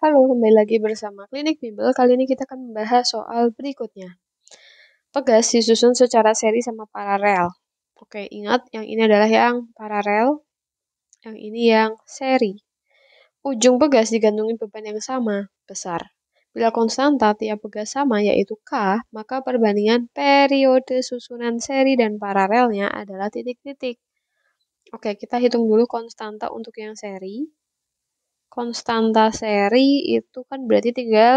Halo, kembali lagi bersama Klinik Bimbel. Kali ini kita akan membahas soal berikutnya. Pegas disusun secara seri sama paralel. Oke, ingat yang ini adalah yang paralel, yang ini yang seri. Ujung pegas digantungin beban yang sama, besar. Bila konstanta tiap pegas sama yaitu K, maka perbandingan periode susunan seri dan paralelnya adalah titik-titik. Oke, kita hitung dulu konstanta untuk yang seri konstanta seri itu kan berarti tinggal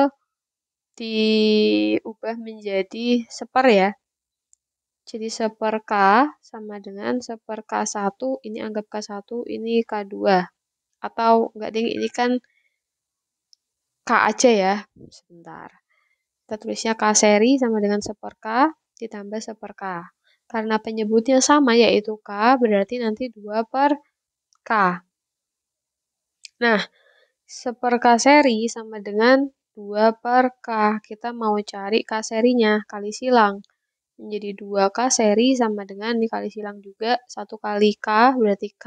diubah menjadi seper ya. Jadi seper K sama dengan seper K1, ini anggap K1, ini K2. Atau enggak ding, ini kan K aja ya. Sebentar. Kita tulisnya K seri sama dengan seper K ditambah seper K. Karena penyebutnya sama yaitu K, berarti nanti 2 per K. Nah, 1/K seri sama dengan 2 per K. Kita mau cari K serinya, kali silang. Menjadi 2K seri sama dengan dikali silang juga. 1 kali K berarti K.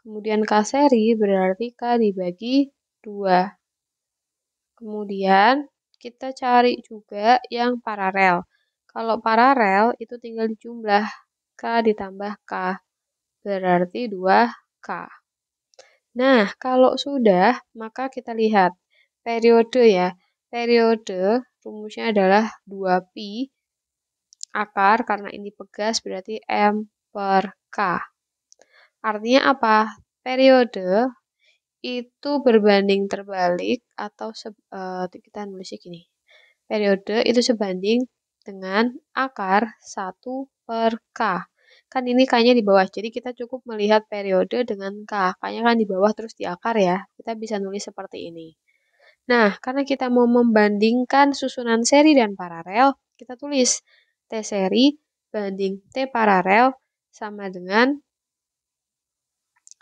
Kemudian K seri berarti K dibagi 2. Kemudian kita cari juga yang paralel. Kalau paralel itu tinggal dijumlah K ditambah K. Berarti 2K. Nah, kalau sudah, maka kita lihat periode ya. Periode rumusnya adalah 2 p akar karena ini pegas berarti M per K. Artinya apa? Periode itu berbanding terbalik atau se, uh, kita nulisnya gini. Periode itu sebanding dengan akar 1 per K. Kan ini kayaknya di bawah, jadi kita cukup melihat periode dengan K. kayaknya kan di bawah terus di akar ya. Kita bisa nulis seperti ini. Nah, karena kita mau membandingkan susunan seri dan paralel, kita tulis T seri banding T paralel sama dengan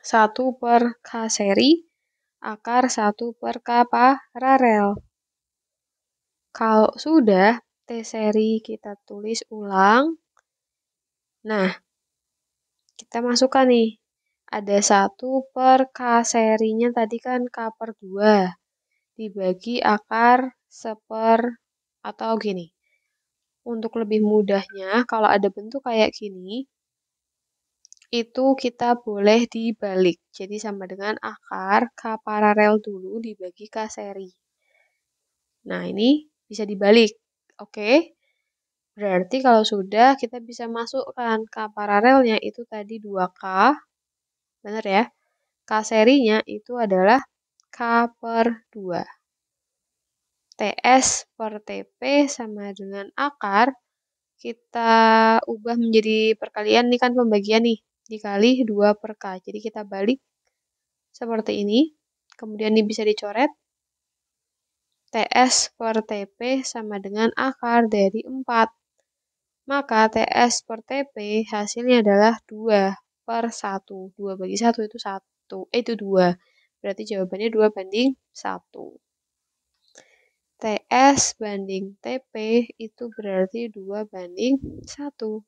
1 per K seri akar 1 per K paralel. Kalau sudah, T seri kita tulis ulang. Nah, masukkan nih. Ada satu per K serinya tadi kan K per 2 dibagi akar seper atau gini. Untuk lebih mudahnya, kalau ada bentuk kayak gini, itu kita boleh dibalik. Jadi sama dengan akar K paralel dulu dibagi K seri. Nah, ini bisa dibalik. Oke, Berarti kalau sudah kita bisa masukkan K paralelnya itu tadi 2K. Benar ya? K serinya itu adalah K per 2. TS per TP sama dengan akar kita ubah menjadi perkalian Ini kan pembagian nih dikali 2 per K. Jadi kita balik seperti ini. Kemudian ini bisa dicoret. TS per TP sama dengan akar dari 4 maka TS per TP hasilnya adalah 2 per 1. 2 bagi 1 itu 1. Eh, itu 2. Berarti jawabannya 2 banding 1. TS banding TP itu berarti 2 banding 1.